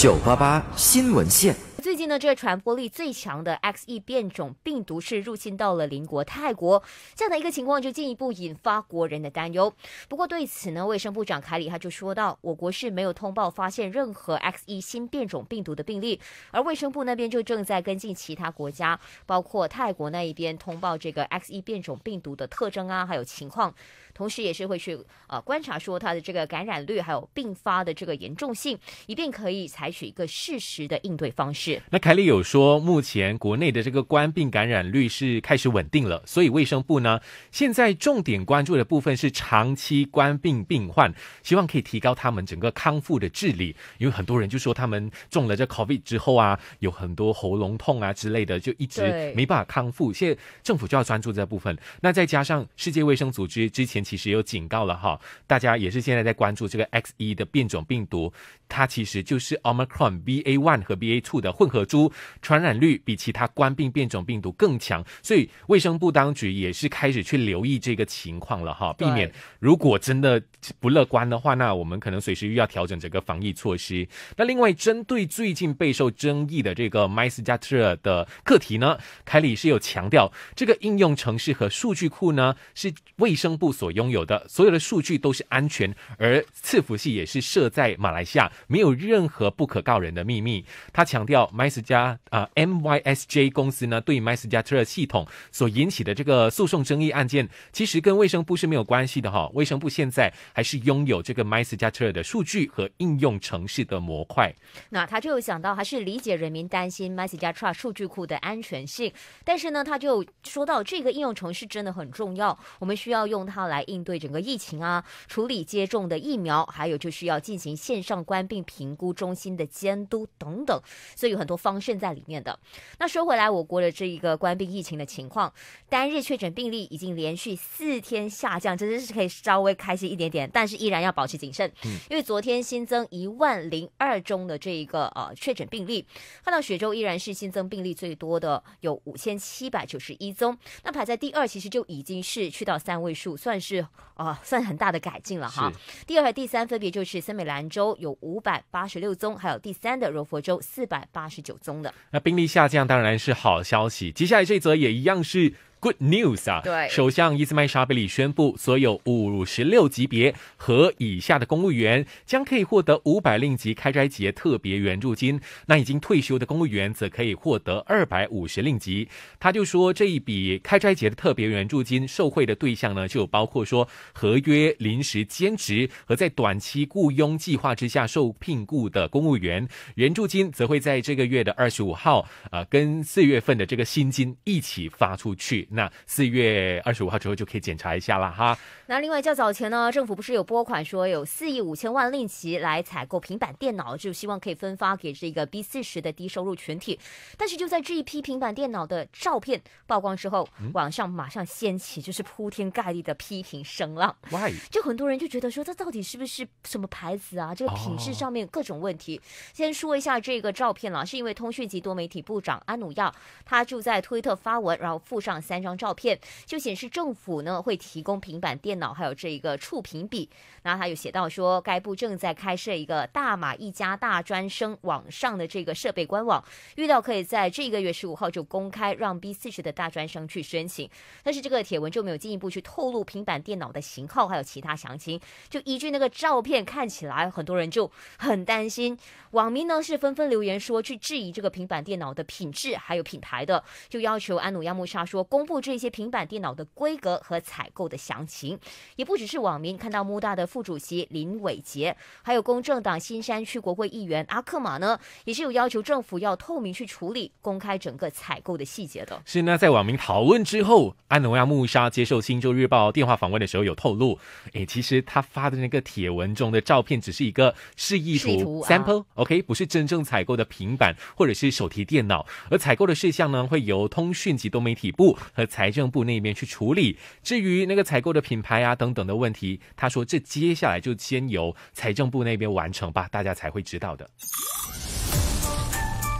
九八八新闻线，最近呢，这个传播力最强的 X E 变种病毒是入侵到了邻国泰国，这样的一个情况就进一步引发国人的担忧。不过对此呢，卫生部长凯里他就说到，我国是没有通报发现任何 X E 新变种病毒的病例，而卫生部那边就正在跟进其他国家，包括泰国那一边通报这个 X E 变种病毒的特征啊，还有情况。同时，也是会去呃观察说它的这个感染率，还有并发的这个严重性，以便可以采取一个适时的应对方式。那凯莉有说，目前国内的这个冠病感染率是开始稳定了，所以卫生部呢，现在重点关注的部分是长期冠病病患，希望可以提高他们整个康复的治理。因为很多人就说他们中了这 COVID 之后啊，有很多喉咙痛啊之类的，就一直没办法康复。现在政府就要专注这部分。那再加上世界卫生组织之前。其实有警告了哈，大家也是现在在关注这个 X 一的变种病毒，它其实就是 Omicron BA one 和 BA two 的混合株，传染率比其他冠病变种病毒更强，所以卫生部当局也是开始去留意这个情况了哈，避免如果真的不乐观的话，那我们可能随时又要调整整个防疫措施。那另外针对最近备受争议的这个 m t 斯加特的课题呢，凯里是有强调，这个应用程式和数据库呢是卫生部所用。拥有的所有的数据都是安全，而伺服器也是设在马来西亚，没有任何不可告人的秘密。他强调，MyS 加啊 MYSJ 公司呢，对 MyS 加 Tr 的系统所引起的这个诉讼争议案件，其实跟卫生部是没有关系的哈。卫生部现在还是拥有这个 MyS 加 Tr 的数据和应用城市的模块。那他就想到，还是理解人民担心 MyS 加 Tr 数据库的安全性，但是呢，他就说到这个应用程序真的很重要，我们需要用它来。应对整个疫情啊，处理接种的疫苗，还有就需要进行线上关病评估中心的监督等等，所以有很多方向在里面的。那说回来，我国的这一个关病疫情的情况，单日确诊病例已经连续四天下降，真的是可以稍微开心一点点，但是依然要保持谨慎，因为昨天新增一万零二宗的这一个呃确诊病例，看到雪州依然是新增病例最多的，有五千七百九十一宗，那排在第二其实就已经是去到三位数，算是。是啊，算很大的改进了哈。第二和第三分别就是森美兰州有五百八十六宗，还有第三的柔佛州四百八十九宗的。那病例下降当然是好消息。接下来这则也一样是。Good news 啊！对，首相伊斯麦沙比里宣布，所有五十六级别和以下的公务员将可以获得五百令吉开斋节特别援助金。那已经退休的公务员则可以获得二百五十令吉。他就说，这一笔开斋节的特别援助金，受惠的对象呢，就包括说合约、临时兼职和在短期雇佣计划之下受聘雇的公务员。援助金则会在这个月的二十五号，呃，跟四月份的这个薪金一起发出去。那四月二十五号之后就可以检查一下了哈。那另外较早前呢，政府不是有拨款说有四亿五千万令其来采购平板电脑，就希望可以分发给这个 B 四十的低收入群体。但是就在这一批平板电脑的照片曝光之后，网上马上掀起就是铺天盖地的批评声浪。Why？就很多人就觉得说，这到底是不是什么牌子啊？这个品质上面各种问题。先说一下这个照片了，是因为通讯及多媒体部长安努亚他就在推特发文，然后附上三。张照片就显示政府呢会提供平板电脑还有这一个触屏笔。那他有写到说，该部正在开设一个大马一家大专生网上的这个设备官网，预料可以在这个月十五号就公开，让 B 四十的大专生去申请。但是这个帖文就没有进一步去透露平板电脑的型号还有其他详情。就依据那个照片看起来，很多人就很担心。网民呢是纷纷留言说去质疑这个平板电脑的品质还有品牌的，就要求安努亚穆沙说公。布置些平板电脑的规格和采购的详情，也不只是网民看到，穆大的副主席林伟杰，还有公正党新山区国会议员阿克马呢，也是有要求政府要透明去处理，公开整个采购的细节的。是呢，在网民讨论之后，安努亚穆沙接受《星州日报》电话访问的时候有透露，哎，其实他发的那个帖文中的照片只是一个示意图，sample，OK，不是真正采购的平板或者是手提电脑，而采购的事项呢，会由通讯及多媒体部。财政部那边去处理。至于那个采购的品牌啊等等的问题，他说这接下来就先由财政部那边完成吧，大家才会知道的。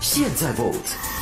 现在 vote。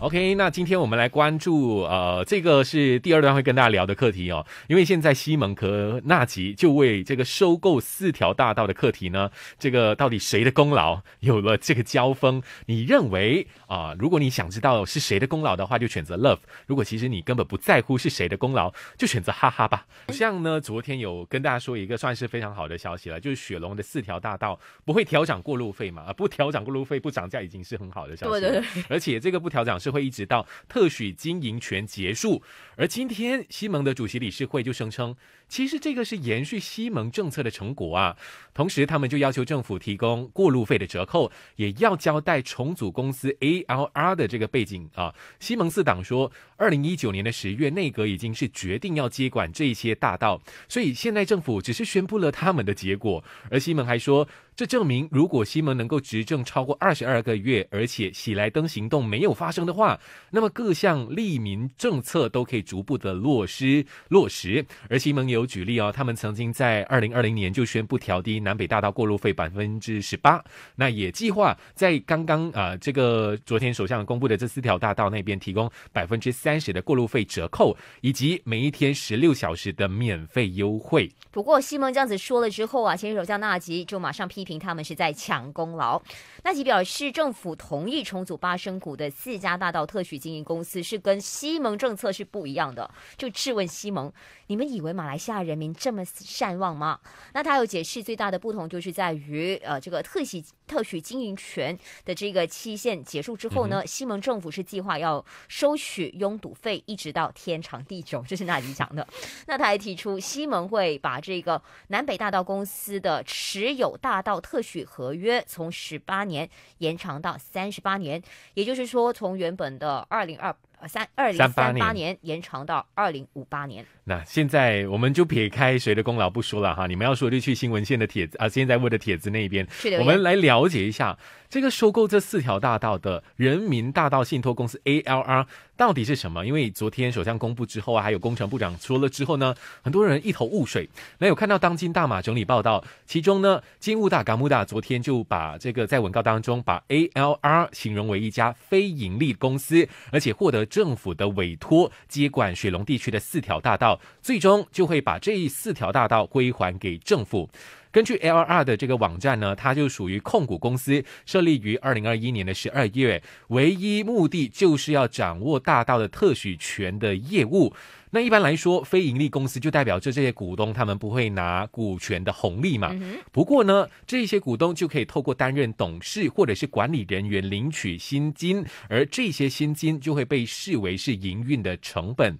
OK，那今天我们来关注，呃，这个是第二段会跟大家聊的课题哦。因为现在西蒙和纳吉就为这个收购四条大道的课题呢，这个到底谁的功劳有了这个交锋。你认为啊，如果你想知道是谁的功劳的话，就选择 Love；如果其实你根本不在乎是谁的功劳，就选择哈哈吧。像呢，昨天有跟大家说一个算是非常好的消息了，就是雪龙的四条大道不会调整过路费嘛？啊，不调整过路费，不涨价已经是很好的消息。对的，而且这个不调整是。就会一直到特许经营权结束。而今天，西蒙的主席理事会就声称，其实这个是延续西蒙政策的成果啊。同时，他们就要求政府提供过路费的折扣，也要交代重组公司 ALR 的这个背景啊。西蒙四党说，二零一九年的十月，内阁已经是决定要接管这些大道，所以现在政府只是宣布了他们的结果，而西蒙还说。这证明，如果西蒙能够执政超过二十二个月，而且喜来登行动没有发生的话，那么各项利民政策都可以逐步的落实落实。而西蒙有举例哦，他们曾经在二零二零年就宣布调低南北大道过路费百分之十八，那也计划在刚刚啊这个昨天首相公布的这四条大道那边提供百分之三十的过路费折扣，以及每一天十六小时的免费优惠。不过西蒙这样子说了之后啊，前首相纳吉就马上批。凭他们是在抢功劳，那其表示政府同意重组巴生谷的四家大道特许经营公司是跟西蒙政策是不一样的，就质问西蒙：你们以为马来西亚人民这么善忘吗？那他有解释，最大的不同就是在于呃这个特许。特许经营权的这个期限结束之后呢，西蒙政府是计划要收取拥堵费，一直到天长地久。这是纳吉讲的？那他还提出，西蒙会把这个南北大道公司的持有大道特许合约从十八年延长到三十八年，也就是说，从原本的二零二。三二零三八年延长到二零五八年。那现在我们就撇开谁的功劳不说了哈，你们要说就去新闻线的帖子啊，现在我的帖子那边，我们来了解一下这个收购这四条大道的人民大道信托公司 ALR。到底是什么？因为昨天首相公布之后啊，还有工程部长说了之后呢，很多人一头雾水。没有看到当今大马整理报道，其中呢，金乌大、嘎木大昨天就把这个在文告当中把 ALR 形容为一家非盈利公司，而且获得政府的委托接管雪龙地区的四条大道，最终就会把这四条大道归还给政府。根据 L R 的这个网站呢，它就属于控股公司，设立于二零二一年的十二月，唯一目的就是要掌握大道的特许权的业务。那一般来说，非盈利公司就代表着这些股东他们不会拿股权的红利嘛。不过呢，这些股东就可以透过担任董事或者是管理人员领取薪金，而这些薪金就会被视为是营运的成本。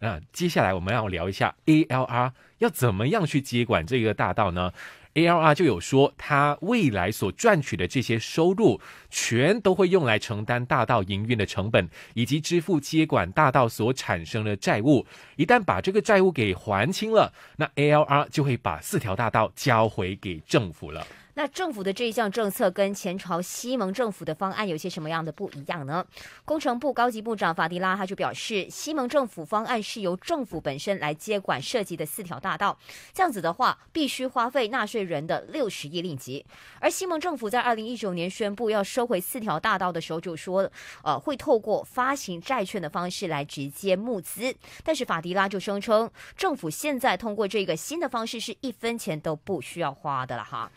那接下来我们要聊一下，ALR 要怎么样去接管这个大道呢？ALR 就有说，他未来所赚取的这些收入，全都会用来承担大道营运的成本，以及支付接管大道所产生的债务。一旦把这个债务给还清了，那 ALR 就会把四条大道交回给政府了。那政府的这一项政策跟前朝西蒙政府的方案有些什么样的不一样呢？工程部高级部长法迪拉他就表示，西蒙政府方案是由政府本身来接管设计的四条大道，这样子的话必须花费纳税人的六十亿令吉。而西蒙政府在二零一九年宣布要收回四条大道的时候就说，呃，会透过发行债券的方式来直接募资。但是法迪拉就声称，政府现在通过这个新的方式是一分钱都不需要花的了哈。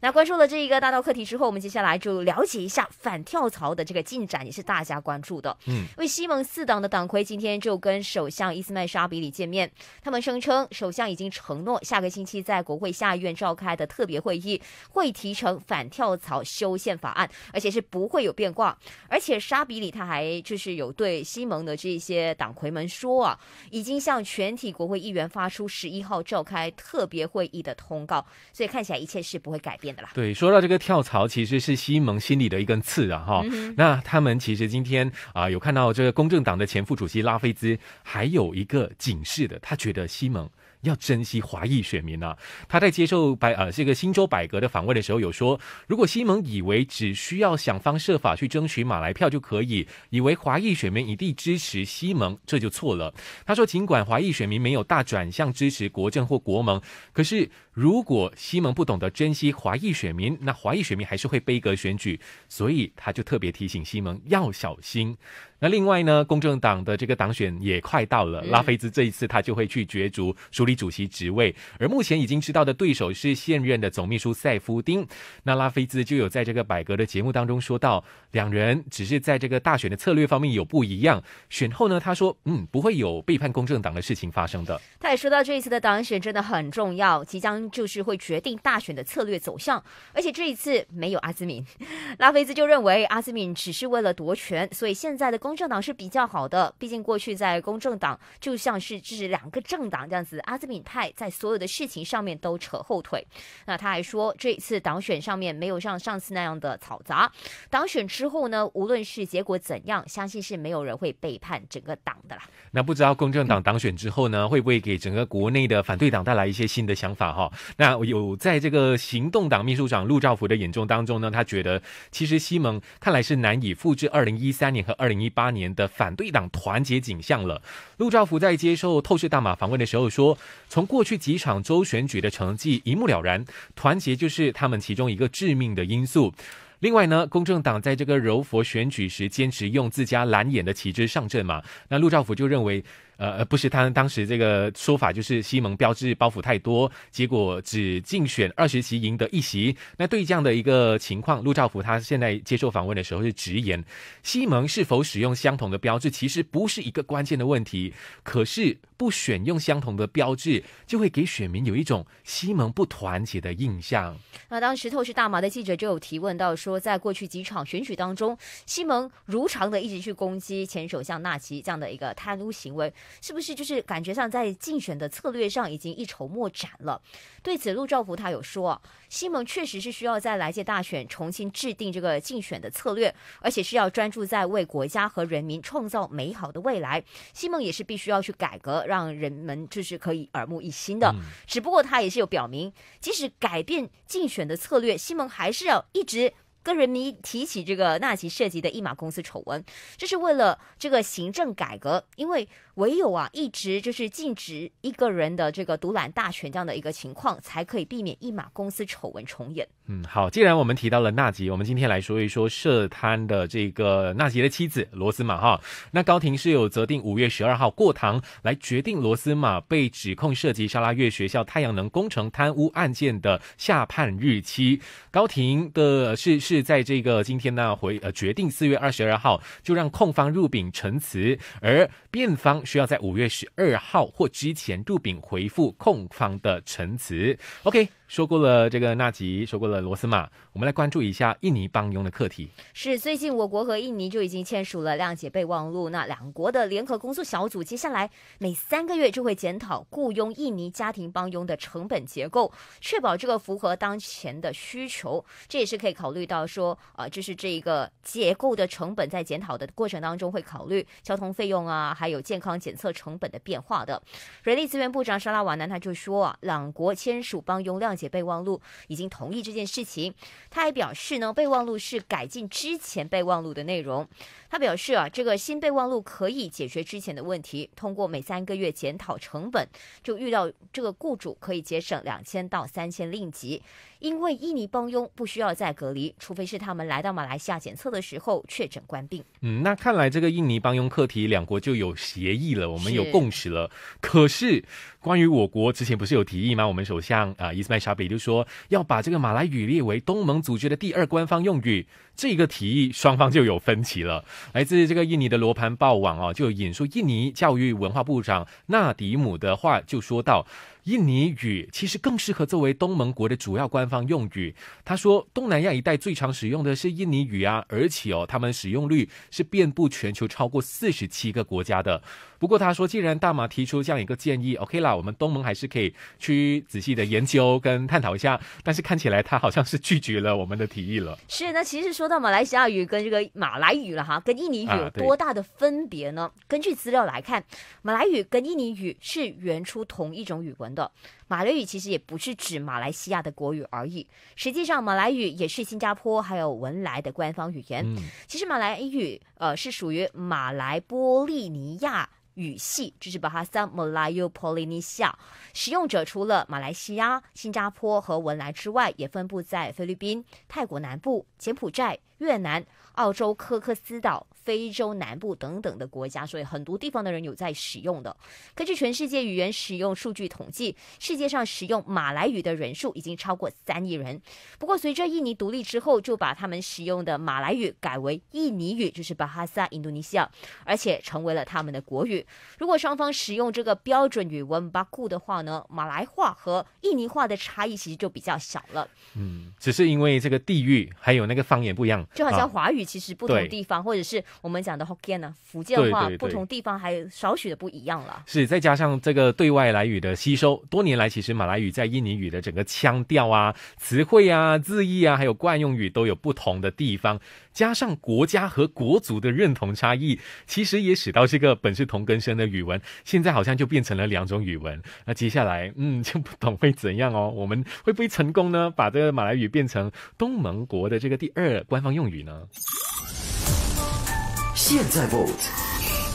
那关注了这一个大道课题之后，我们接下来就了解一下反跳槽的这个进展，也是大家关注的。嗯，为西蒙四党的党魁今天就跟首相伊斯麦沙比里见面，他们声称首相已经承诺下个星期在国会下院召开的特别会议会提成反跳槽修宪法案，而且是不会有变卦。而且沙比里他还就是有对西蒙的这些党魁们说啊，已经向全体国会议员发出十一号召开特别会议的通告，所以看起来一切是不会改变。对，说到这个跳槽，其实是西蒙心里的一根刺啊哈。那他们其实今天啊，有看到这个公正党的前副主席拉菲兹，还有一个警示的，他觉得西蒙。要珍惜华裔选民啊！他在接受百呃这个新州百格的访问的时候，有说，如果西蒙以为只需要想方设法去争取马来票就可以，以为华裔选民一定支持西蒙，这就错了。他说，尽管华裔选民没有大转向支持国政或国盟，可是如果西蒙不懂得珍惜华裔选民，那华裔选民还是会背格选举。所以他就特别提醒西蒙要小心。那另外呢，公正党的这个党选也快到了，拉菲兹这一次他就会去角逐署理主席职位，而目前已经知道的对手是现任的总秘书塞夫丁。那拉菲兹就有在这个百格的节目当中说到，两人只是在这个大选的策略方面有不一样。选后呢，他说，嗯，不会有背叛公正党的事情发生的。他也说到，这一次的党选真的很重要，即将就是会决定大选的策略走向，而且这一次没有阿兹敏，拉菲兹就认为阿兹敏只是为了夺权，所以现在的公。公正党是比较好的，毕竟过去在公正党就像是这是两个政党这样子，阿兹敏派在所有的事情上面都扯后腿。那他还说，这一次党选上面没有像上次那样的嘈杂。党选之后呢，无论是结果怎样，相信是没有人会背叛整个党的啦。那不知道公正党党选之后呢，会不会给整个国内的反对党带来一些新的想法哈？那有在这个行动党秘书长陆兆福的眼中当中呢，他觉得其实西蒙看来是难以复制二零一三年和二零一。八年的反对党团结景象了。陆兆福在接受《透视大马》访问的时候说：“从过去几场州选举的成绩一目了然，团结就是他们其中一个致命的因素。另外呢，公正党在这个柔佛选举时坚持用自家蓝眼的旗帜上阵嘛，那陆兆福就认为。”呃，不是他当时这个说法就是西蒙标志包袱太多，结果只竞选二十席赢得一席。那对这样的一个情况，陆兆福他现在接受访问的时候是直言：西蒙是否使用相同的标志，其实不是一个关键的问题。可是不选用相同的标志，就会给选民有一种西蒙不团结的印象。那当时透视大麻的记者就有提问到说，在过去几场选举当中，西蒙如常的一直去攻击前首相纳吉这样的一个贪污行为。是不是就是感觉上在竞选的策略上已经一筹莫展了？对此，陆兆福他有说，西蒙确实是需要在来届大选重新制定这个竞选的策略，而且是要专注在为国家和人民创造美好的未来。西蒙也是必须要去改革，让人们就是可以耳目一新的。只不过他也是有表明，即使改变竞选的策略，西蒙还是要一直跟人民提起这个纳吉涉及的一马公司丑闻，这是为了这个行政改革，因为。唯有啊，一直就是禁止一个人的这个独揽大权这样的一个情况，才可以避免一马公司丑闻重演。嗯，好，既然我们提到了纳吉，我们今天来说一说涉贪的这个纳吉的妻子罗斯玛哈。那高庭是有责定五月十二号过堂来决定罗斯玛被指控涉及沙拉越学校太阳能工程贪污案件的下判日期。高庭的是是在这个今天呢回呃决定四月二十二号就让控方入禀陈词，而辩方。需要在五月十二号或之前入禀回复控方的陈词。OK。说过了这个纳吉，说过了罗斯玛，我们来关注一下印尼帮佣的课题。是最近我国和印尼就已经签署了谅解备忘录，那两国的联合工作小组接下来每三个月就会检讨雇佣印尼家庭帮佣的成本结构，确保这个符合当前的需求。这也是可以考虑到说，啊，就是这一个结构的成本在检讨的过程当中会考虑交通费用啊，还有健康检测成本的变化的。人力资源部长沙拉瓦南他就说啊，两国签署帮佣谅解。解备忘录已经同意这件事情。他还表示呢，备忘录是改进之前备忘录的内容。他表示啊，这个新备忘录可以解决之前的问题。通过每三个月检讨成本，就遇到这个雇主可以节省两千到三千令吉，因为印尼帮佣不需要再隔离，除非是他们来到马来西亚检测的时候确诊关病。嗯，那看来这个印尼帮佣课题，两国就有协议了，我们有共识了。可是关于我国之前不是有提议吗？我们首相啊，伊斯迈。他比如说要把这个马来语列为东盟组织的第二官方用语，这个提议双方就有分歧了。来自这个印尼的罗盘报网啊，就引述印尼教育文化部长纳迪姆的话，就说到。印尼语其实更适合作为东盟国的主要官方用语。他说，东南亚一带最常使用的是印尼语啊，而且哦，他们使用率是遍布全球超过四十七个国家的。不过他说，既然大马提出这样一个建议，OK 啦，我们东盟还是可以去仔细的研究跟探讨一下。但是看起来他好像是拒绝了我们的提议了。是，那其实说到马来西亚语跟这个马来语了哈，跟印尼语有多大的分别呢？根据资料来看，马来语跟印尼语是原出同一种语文。的马来语其实也不是指马来西亚的国语而已，实际上马来语也是新加坡还有文莱的官方语言。其实马来语呃是属于马来波利尼亚语系，就是巴哈桑马来 a m 利 l a y u p o l n e s i a 使用者除了马来西亚、新加坡和文莱之外，也分布在菲律宾、泰国南部、柬埔寨、越南、澳洲科克斯岛。非洲南部等等的国家，所以很多地方的人有在使用的。根据全世界语言使用数据统计，世界上使用马来语的人数已经超过三亿人。不过，随着印尼独立之后，就把他们使用的马来语改为印尼语，就是巴哈萨印度尼西亚，而且成为了他们的国语。如果双方使用这个标准语文巴库的话呢，马来话和印尼话的差异其实就比较小了。嗯，只是因为这个地域还有那个方言不一样，就好像华语其实不同地方或者是。我们讲的福建呢，福建话不同地方还有少许的不一样了。是再加上这个对外来语的吸收，多年来其实马来语在印尼语的整个腔调啊、词汇啊、字义啊，还有惯用语都有不同的地方。加上国家和国族的认同差异，其实也使到这个本是同根生的语文，现在好像就变成了两种语文。那接下来，嗯，就不懂会怎样哦。我们会不会成功呢？把这个马来语变成东盟国的这个第二官方用语呢？现在 vote，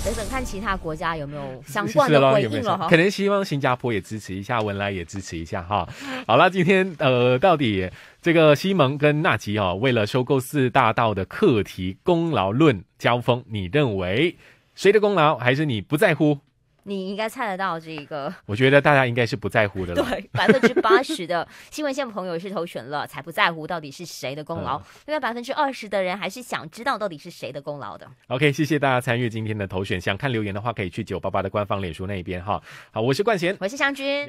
等等看其他国家有没有相关的回应了哈，可能希望新加坡也支持一下，文莱也支持一下哈。好了，今天呃，到底这个西蒙跟纳吉哦，为了收购四大道的课题功劳论交锋，你认为谁的功劳，还是你不在乎？你应该猜得到这个，我觉得大家应该是不在乎的。对，百分之八十的新闻线朋友是投选了，才不在乎到底是谁的功劳。另外百分之二十的人还是想知道到底是谁的功劳的。OK，谢谢大家参与今天的投选，想看留言的话可以去九八八的官方脸书那边哈。好，我是冠贤，我是湘君。